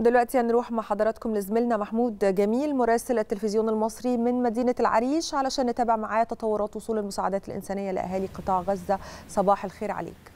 دلوقتي هنروح مع حضراتكم لزميلنا محمود جميل مراسل التلفزيون المصري من مدينة العريش علشان نتابع معاه تطورات وصول المساعدات الإنسانية لأهالي قطاع غزة صباح الخير عليك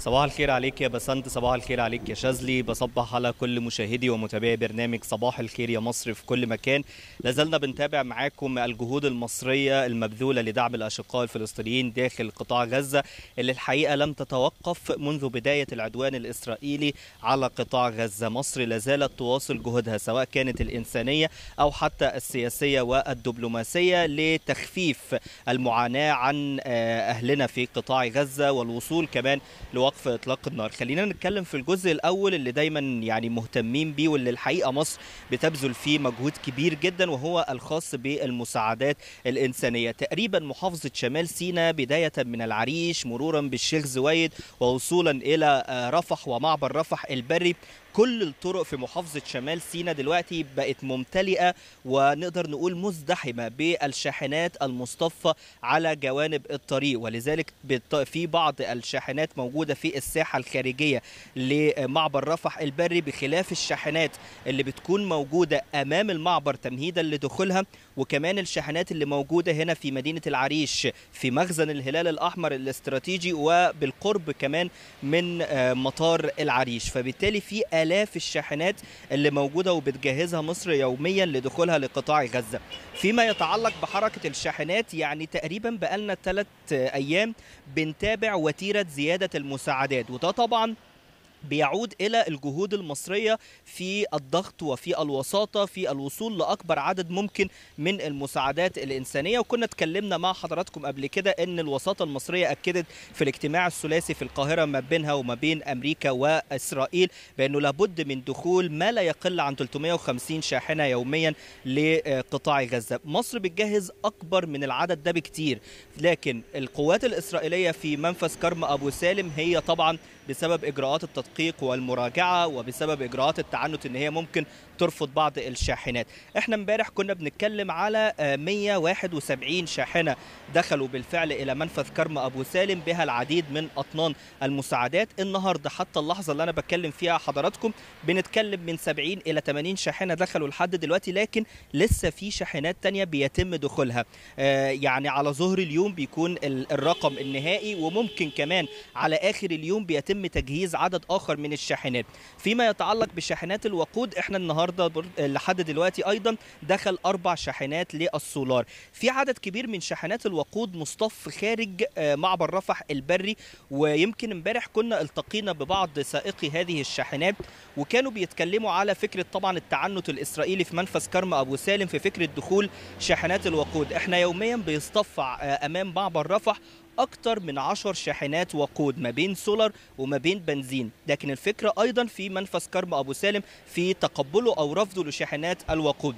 صباح الخير عليك يا بسنت صباح الخير عليك يا شاذلي بصبح على كل مشاهدي ومتابعي برنامج صباح الخير يا مصر في كل مكان لازلنا بنتابع معاكم الجهود المصرية المبذولة لدعم الأشقاء الفلسطينيين داخل قطاع غزة اللي الحقيقة لم تتوقف منذ بداية العدوان الإسرائيلي على قطاع غزة مصر لازالت تواصل جهودها سواء كانت الإنسانية أو حتى السياسية والدبلوماسية لتخفيف المعاناة عن آه، أهلنا في قطاع غزة والوصول كمان لو وقف اطلاق النار خلينا نتكلم في الجزء الاول اللي دايما يعني مهتمين بيه واللي الحقيقه مصر بتبذل فيه مجهود كبير جدا وهو الخاص بالمساعدات الانسانيه تقريبا محافظه شمال سيناء بدايه من العريش مرورا بالشيخ زويد ووصولا الى آه، رفح ومعبر رفح البري كل الطرق في محافظة شمال سينا دلوقتي بقت ممتلئة ونقدر نقول مزدحمة بالشاحنات المصطفى على جوانب الطريق ولذلك في بعض الشاحنات موجودة في الساحة الخارجية لمعبر رفح البري بخلاف الشاحنات اللي بتكون موجودة أمام المعبر تمهيدا لدخولها وكمان الشاحنات اللي موجودة هنا في مدينة العريش في مخزن الهلال الأحمر الاستراتيجي وبالقرب كمان من آه، مطار العريش فبالتالي في آلاف الشاحنات اللي موجودة وبتجهزها مصر يوميا لدخولها لقطاع غزة فيما يتعلق بحركة الشاحنات يعني تقريبا بقالنا ثلاث أيام بنتابع وتيرة زيادة المساعدات وده طبعا بيعود الى الجهود المصريه في الضغط وفي الوساطه في الوصول لاكبر عدد ممكن من المساعدات الانسانيه وكنا اتكلمنا مع حضراتكم قبل كده ان الوساطه المصريه اكدت في الاجتماع الثلاثي في القاهره ما بينها وما بين امريكا واسرائيل بانه لابد من دخول ما لا يقل عن 350 شاحنه يوميا لقطاع غزه مصر بتجهز اكبر من العدد ده بكتير لكن القوات الاسرائيليه في منفذ كرم ابو سالم هي طبعا بسبب اجراءات التطبيق التدقيق والمراجعه وبسبب اجراءات التعنت ان هي ممكن ترفض بعض الشاحنات احنا امبارح كنا بنتكلم على 171 آه، شاحنه دخلوا بالفعل الى منفذ كرم ابو سالم بها العديد من اطنان المساعدات النهارده حتى اللحظه اللي انا بتكلم فيها حضراتكم بنتكلم من 70 الى 80 شاحنه دخلوا لحد دلوقتي لكن لسه في شاحنات تانية بيتم دخولها آه يعني على ظهر اليوم بيكون الرقم النهائي وممكن كمان على اخر اليوم بيتم تجهيز عدد اخر آخر من الشاحنات فيما يتعلق بشاحنات الوقود احنا النهارده لحد دلوقتي أيضا دخل أربع شاحنات للسولار في عدد كبير من شاحنات الوقود مصطف خارج آه، معبر رفح البري ويمكن امبارح كنا التقينا ببعض سائقي هذه الشاحنات وكانوا بيتكلموا على فكرة طبعا التعنت الإسرائيلي في منفذ كرم أبو سالم في فكرة دخول شاحنات الوقود احنا يوميا بيصطف آه، امام معبر رفح أكثر من 10 شاحنات وقود ما بين سولر وما بين بنزين لكن الفكرة أيضا في منفذ كرم أبو سالم في تقبله أو رفضه لشاحنات الوقود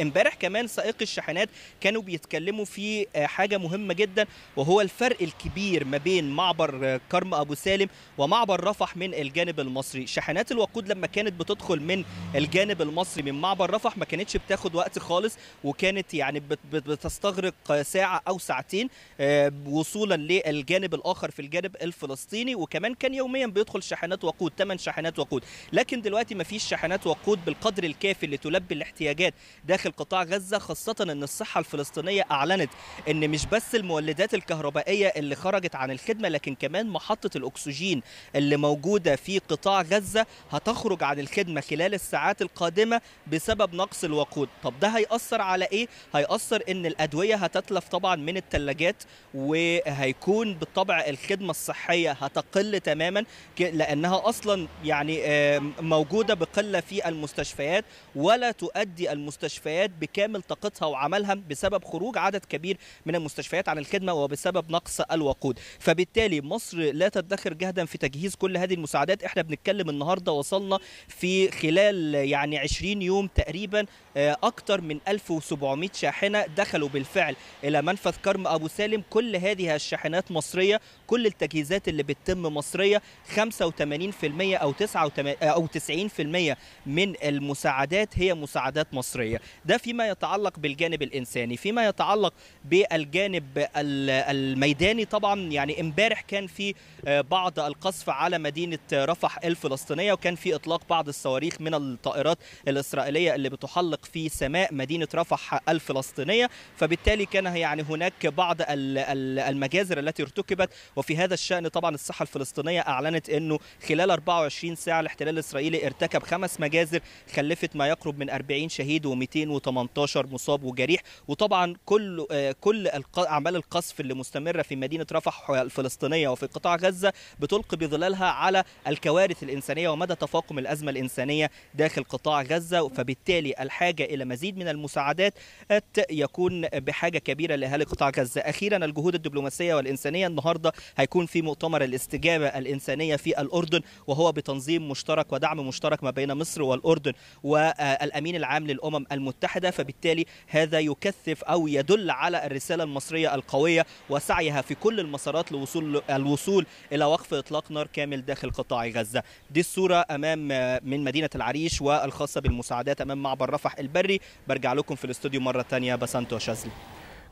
امبارح كمان سائقي الشاحنات كانوا بيتكلموا في آه، حاجه مهمه جدا وهو الفرق الكبير ما بين معبر آه، كرم ابو سالم ومعبر رفح من الجانب المصري شاحنات الوقود لما كانت بتدخل من الجانب المصري من معبر رفح ما كانتش بتاخد وقت خالص وكانت يعني بتستغرق آه، ساعه او ساعتين وصولا للجانب الاخر في الجانب الفلسطيني وكمان كان يوميا بيدخل شاحنات وقود 8 شاحنات وقود لكن دلوقتي ما فيش شاحنات وقود بالقدر الكافي اللي تلبي الاحتياجات داخل قطاع غزه خاصه ان الصحه الفلسطينيه اعلنت ان مش بس المولدات الكهربائيه اللي خرجت عن الخدمه لكن كمان محطه الاكسجين اللي موجوده في قطاع غزه هتخرج عن الخدمه خلال الساعات القادمه بسبب نقص الوقود طب ده هيأثر على ايه هيأثر ان الادويه هتتلف طبعا من الثلاجات وهيكون بالطبع الخدمه الصحيه هتقل تماما لانها اصلا يعني موجوده بقله في المستشفيات ولا تؤدي المستشفيات المستشفيات بكامل طاقتها وعملها بسبب خروج عدد كبير من المستشفيات عن الخدمه وبسبب نقص الوقود فبالتالي مصر لا تدخر جهدا في تجهيز كل هذه المساعدات احنا بنتكلم النهارده وصلنا في خلال يعني 20 يوم تقريبا آه، اكثر من 1700 شاحنه دخلوا بالفعل الى منفذ كرم ابو سالم كل هذه الشاحنات مصريه كل التجهيزات اللي بتتم مصريه 85% او 9 آه، او 90% من المساعدات هي مساعدات مصريه البشريه ده فيما يتعلق بالجانب الانساني فيما يتعلق بالجانب الميداني طبعا يعني امبارح كان في آه، بعض القصف على مدينه رفح الفلسطينيه وكان في اطلاق بعض الصواريخ من الطائرات الاسرائيليه اللي بتحلق في سماء مدينه رفح الفلسطينيه فبالتالي كان يعني هناك بعض المجازر التي ارتكبت وفي هذا الشان طبعا الصحه الفلسطينيه اعلنت انه خلال 24 ساعه الاحتلال الاسرائيلي ارتكب خمس مجازر خلفت ما يقرب من 40 شهيد و 218 مصاب وجريح وطبعا كل آه، كل اعمال القصف اللي مستمره في مدينه رفح الفلسطينيه وفي قطاع غزه بتلقي بظلالها على الكوارث الانسانيه ومدى تفاقم الازمه الانسانيه داخل قطاع غزه فبالتالي الحاجه الى مزيد من المساعدات يكون بحاجه كبيره لاهالي قطاع غزه اخيرا الجهود الدبلوماسيه والانسانيه النهارده هيكون في مؤتمر الاستجابه الانسانيه في الاردن وهو بتنظيم مشترك ودعم مشترك ما بين مصر والاردن والامين العام للامم المتحدة فبالتالي هذا يكثف أو يدل على الرسالة المصرية القوية وسعيها في كل المسارات لوصول الوصول إلى وقف إطلاق نار كامل داخل قطاع غزة دي الصورة أمام آه، من مدينة العريش والخاصة بالمساعدات أمام معبر رفح البري برجع لكم في الاستوديو مرة تانية بسانتو شاذلي